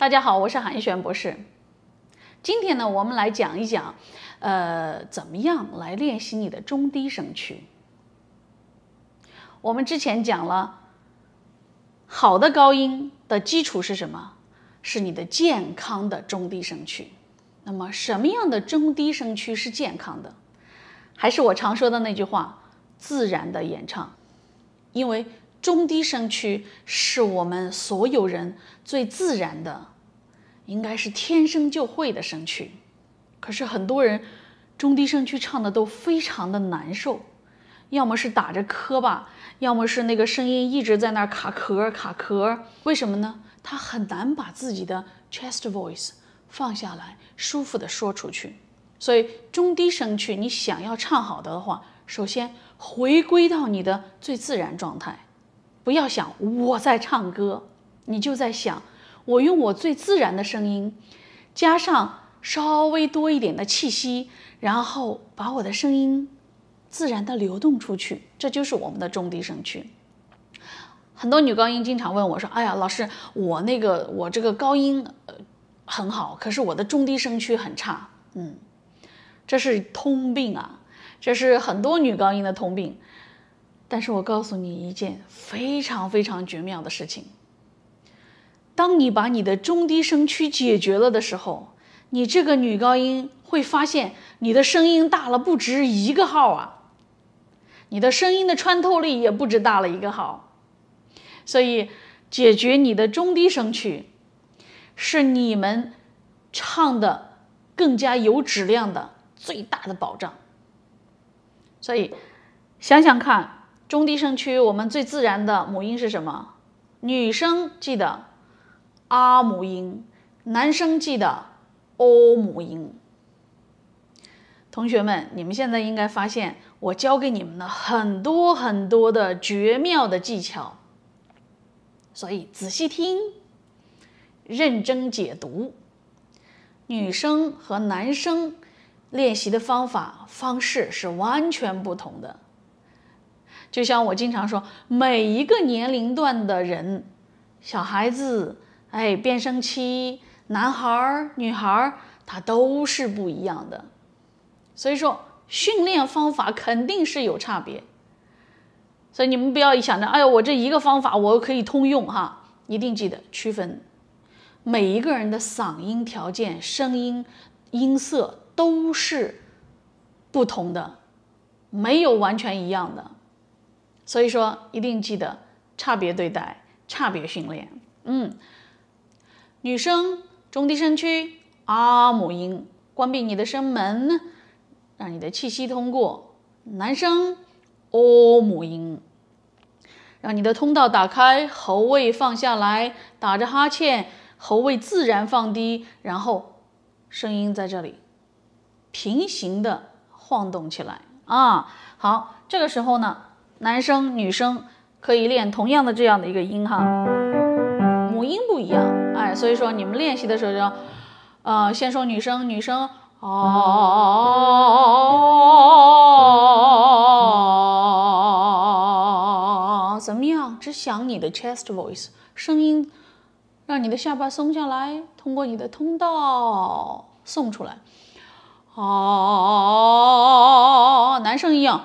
大家好，我是韩璇博士。今天呢，我们来讲一讲，呃，怎么样来练习你的中低声区。我们之前讲了，好的高音的基础是什么？是你的健康的中低声区。那么，什么样的中低声区是健康的？还是我常说的那句话：自然的演唱，因为。中低声区是我们所有人最自然的，应该是天生就会的声区。可是很多人中低声区唱的都非常的难受，要么是打着磕巴，要么是那个声音一直在那儿卡壳卡壳。为什么呢？他很难把自己的 chest voice 放下来，舒服的说出去。所以中低声区你想要唱好的的话，首先回归到你的最自然状态。不要想我在唱歌，你就在想我用我最自然的声音，加上稍微多一点的气息，然后把我的声音自然的流动出去，这就是我们的中低声区。很多女高音经常问我说：“哎呀，老师，我那个我这个高音很好，可是我的中低声区很差。”嗯，这是通病啊，这是很多女高音的通病。但是我告诉你一件非常非常绝妙的事情：当你把你的中低声区解决了的时候，你这个女高音会发现你的声音大了不止一个号啊，你的声音的穿透力也不止大了一个号。所以，解决你的中低声区，是你们唱的更加有质量的最大的保障。所以，想想看。中低声区，我们最自然的母音是什么？女生记得“啊”母音，男生记得“欧”母音。同学们，你们现在应该发现，我教给你们的很多很多的绝妙的技巧。所以仔细听，认真解读，女生和男生练习的方法方式是完全不同的。就像我经常说，每一个年龄段的人，小孩子，哎，变声期，男孩儿、女孩儿，他都是不一样的，所以说训练方法肯定是有差别。所以你们不要一想着，哎呦，我这一个方法我可以通用哈，一定记得区分每一个人的嗓音条件、声音、音色都是不同的，没有完全一样的。所以说，一定记得差别对待，差别训练。嗯，女生中低声区啊母音，关闭你的声门，让你的气息通过；男生哦母音，让你的通道打开，喉位放下来，打着哈欠，喉位自然放低，然后声音在这里平行的晃动起来啊。好，这个时候呢。男生女生可以练同样的这样的一个音哈，母音不一样，哎，所以说你们练习的时候就，呃，先说女生，女生，啊，怎么样？只想你的 chest voice 声音，让你的下巴松下来，通过你的通道送出来，啊，男生一样。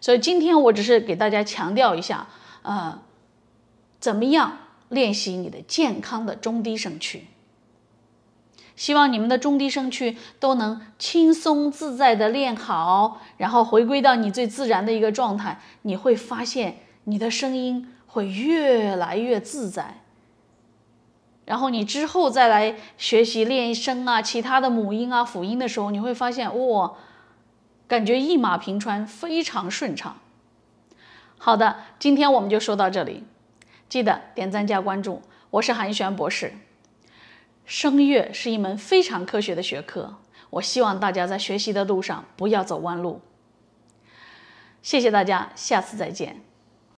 所以今天我只是给大家强调一下，呃，怎么样练习你的健康的中低声区？希望你们的中低声区都能轻松自在的练好，然后回归到你最自然的一个状态，你会发现你的声音会越来越自在。然后你之后再来学习练声啊，其他的母音啊、辅音的时候，你会发现哇。感觉一马平川，非常顺畅。好的，今天我们就说到这里，记得点赞加关注。我是韩轩博士，声乐是一门非常科学的学科，我希望大家在学习的路上不要走弯路。谢谢大家，下次再见。